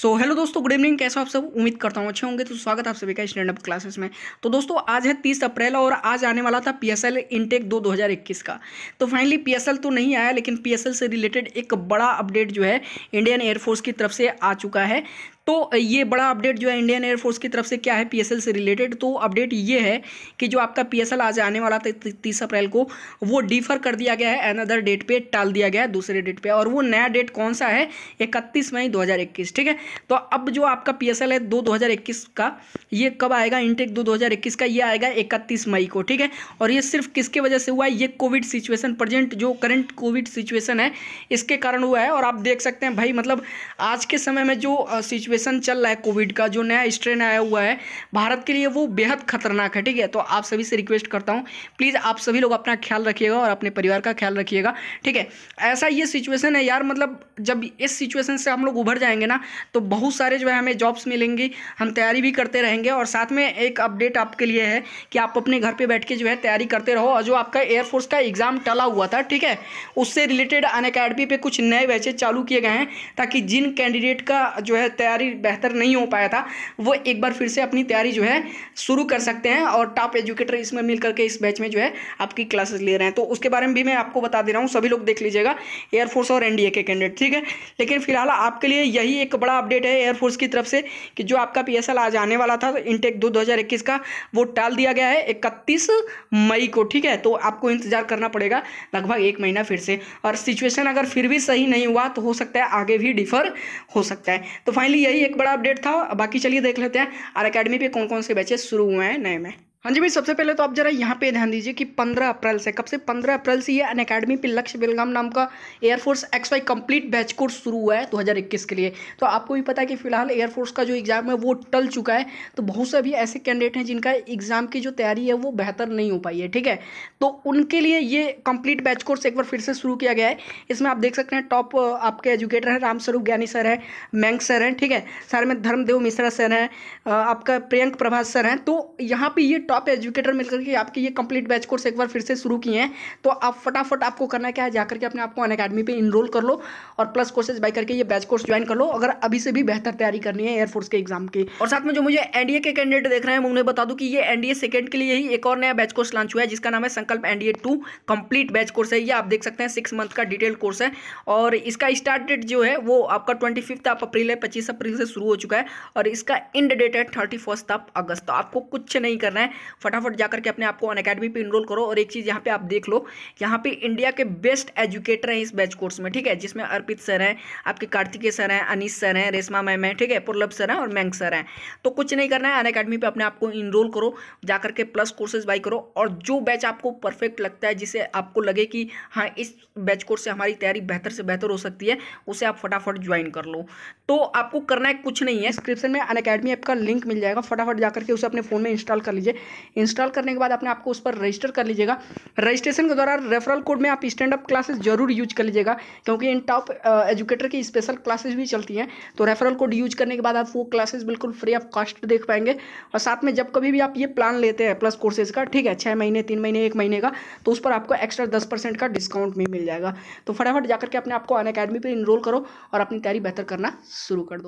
सो hello दोस्तों good evening कैसे आप सब उम्मीद करता हूँ अच्छे होंगे तो स्वागत आप सभी का स्टैंड अप क्लासेस में तो दोस्तों आज है तीस अप्रैल और आज आने वाला था पीएसएल इनटेक दो 2021 का तो फाइनली पीएसएल तो नहीं आया लेकिन पीएसएल से रिलेटेड एक बड़ा अपडेट जो है इंडियन एयरफोर्स की तरफ से आ चुका है तो ये बड़ा अपडेट जो है इंडियन एयरफोर्स की तरफ से क्या है पीएसएल से रिलेटेड तो अपडेट ये है कि जो आपका पीएसएल आज आने वाला था तीस अप्रैल को वो डिफर कर दिया गया है अनदर डेट पे टाल दिया गया है दूसरे डेट पे और वो नया डेट कौन सा है इकतीस मई 2021 ठीक है तो अब जो आपका पीएसएल है दो 2021 का ये कब आएगा इंटेक दो 2021 का ये आएगा इकतीस मई को ठीक है और ये सिर्फ किसके वजह से हुआ है ये कोविड सिचुएशन प्रजेंट जो करंट कोविड सिचुएशन है इसके कारण हुआ है और आप देख सकते हैं भाई मतलब आज के समय में जो सिचुएशन सिचुएशन चल रहा है कोविड का जो नया स्ट्रेन आया हुआ है भारत के लिए वो बेहद खतरनाक है ठीक है तो आप सभी से रिक्वेस्ट करता हूँ प्लीज़ आप सभी लोग अपना ख्याल रखिएगा और अपने परिवार का ख्याल रखिएगा ठीक है ऐसा ये सिचुएसन है यार मतलब जब इस सिचुएसन से हम लोग उभर जाएंगे ना तो बहुत सारे जो है हमें जॉब्स मिलेंगी हम तैयारी भी करते रहेंगे और साथ में एक अपडेट आपके लिए है कि आप अपने घर पर बैठ के जो है तैयारी करते रहो और जो आपका एयरफोर्स का एग्ज़ाम टला हुआ था ठीक है उससे रिलेटेड अन अकेडमी कुछ नए बैचेज चालू किए गए हैं ताकि जिन कैंडिडेट का जो है तैयारी तैयारी बेहतर नहीं हो पाया था वो एक बार फिर से अपनी तैयारी जो है शुरू कर सकते हैं और टॉप एजुकेटर इसमें मिल करके इस बैच में जो है आपकी क्लासेस ले रहे हैं तो उसके बारे में भी मैं आपको बता दे रहा हूँ सभी लोग देख लीजिएगा एयरफोर्स और एनडीए के कैंडिडेट ठीक है लेकिन फिलहाल आपके लिए यही एक बड़ा अपडेट है एयरफोर्स की तरफ से कि जो आपका पी आज आने वाला था इनटेक दो दो का वो टाल दिया गया है इकतीस मई को ठीक है तो आपको इंतजार करना पड़ेगा लगभग एक महीना फिर से और सिचुएशन अगर फिर भी सही नहीं हुआ तो हो सकता है आगे भी डिफर हो सकता है तो फाइनली यही यही एक बड़ा अपडेट था बाकी चलिए देख लेते हैं आर अकेडमी पे कौन कौन से बैचेस शुरू हुए हैं नए में हाँ जी भाई सबसे पहले तो आप जरा यहाँ पे ध्यान दीजिए कि 15 अप्रैल से कब से 15 अप्रैल से ये अन अकेडमी पे लक्ष्य बेलगाम नाम का air force X Y complete batch course शुरू हुआ है 2021 के लिए तो आपको भी पता है कि फिलहाल एयरफोर्स का जो एग्ज़ाम है वो टल चुका है तो बहुत से अभी ऐसे कैंडिडेट हैं जिनका एग्ज़ाम की जो तैयारी है वो बेहतर नहीं हो पाई है ठीक है तो उनके लिए ये कंप्लीट बैच कोर्स एक बार फिर से शुरू किया गया है इसमें आप देख सकते हैं टॉप आपके एजुकेटर हैं रामस्वरूप ज्ञानी सर है मैंग सर हैं ठीक है सारे में धर्मदेव मिश्रा सर हैं आपका प्रियंक प्रभात सर हैं तो यहाँ पर ये आप एजुकेटर मिलकर के आपके ये कंप्लीट बैच कोर्स एक बार फिर से शुरू किए हैं तो आप फटाफट आपको करना क्या है जाकर के अपने आपको अन अकेडमी पर इनरोल कर लो और प्लस कोर्सेज बाई करके ये बैच कोर्स ज्वाइन कर लो अगर अभी से भी बेहतर तैयारी करनी है एयरफोर्स के एग्जाम की और साथ में जो मुझे एनडीए के कैंडिडेट देख रहे हैं उन्हें बता दूँ कि ये एनडीए सेकेंड के लिए ही एक और नया बैच कोर्स लॉन्च हुआ है जिसका नाम है Sankalp NDA two complete batch course है ये आप देख सकते हैं सिक्स मंथ का डिटेल कोर्स है और इसका स्टार्ट डेट जो है वो आपका ट्वेंटी फिफ्थ आप अप्रैल है पच्चीस अप्रैल से शुरू हो चुका है और इसका एंड डेट है थर्टी फर्स्ट ऑफ अगस्त तो आपको कुछ नहीं करना है फटाफट जाकर के अपने आपको अन अकेडमी पर इनरोल करो और एक चीज़ यहाँ पे आप देख लो यहाँ पे इंडिया के बेस्ट एजुकेटर हैं इस बैच कोर्स में ठीक है जिसमें अर्पित सर हैं आपके कार्तिकेय सर हैं अनिस सर हैं रेशमा मैम हैं ठीक है पुरलब सर हैं और मैंग सर हैं तो कुछ नहीं करना है अन अकेडमी पर अपने आप को इनरोल करो जाकर के प्लस कोर्सेज बाई करो और जो बैच आपको परफेक्ट लगता है जिसे आपको लगे कि हाँ इस बैच कोर्स से हमारी तैयारी बेहतर से बेहतर हो सकती है उसे आप फटाफट ज्वाइन कर लो तो आपको करना है कुछ नहीं है डिस्क्रिप्शन में अन अकेडमी ऐप का लिंक मिल जाएगा फटाफट जाकर के उसे अपने फ़ोन में इंस्टॉल कर लीजिए इंस्टॉल करने के बाद अपने आपको उस पर रजिस्टर कर लीजिएगा रजिस्ट्रेशन के द्वारा रेफरल कोड में आप स्टैंड अप क्लासेस जरूर यूज कर लीजिएगा क्योंकि इन टॉप एजुकेटर की स्पेशल क्लासेस भी चलती हैं तो रेफरल कोड यूज करने के बाद आप वो क्लासेस बिल्कुल फ्री ऑफ कॉस्ट देख पाएंगे और साथ में जब कभी भी आप ये प्लान लेते हैं प्लस कोर्सेज का ठीक है छः महीने तीन महीने एक महीने का तो उस पर आपको एक्स्ट्रा दस परसेंट का डिस्काउंट भी मिल जाएगा तो फटाफट जाकर के अपने आपको अन अकेडमी पर इनरोल करो और अपनी तैयारी बेहतर करना शुरू कर दो